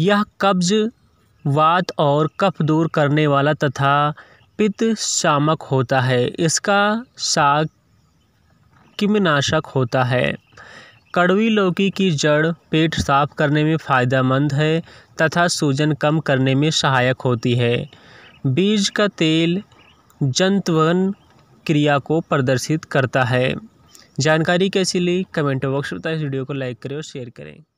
यह कब्ज़ वात और कफ दूर करने वाला तथा पित्त शामक होता है इसका साग किमनाशक होता है कड़वी लौकी की जड़ पेट साफ करने में फ़ायदेमंद है तथा सूजन कम करने में सहायक होती है बीज का तेल जंतवन क्रिया को प्रदर्शित करता है जानकारी कैसी ली कमेंट बॉक्स बताएं इस वीडियो को लाइक करें और शेयर करें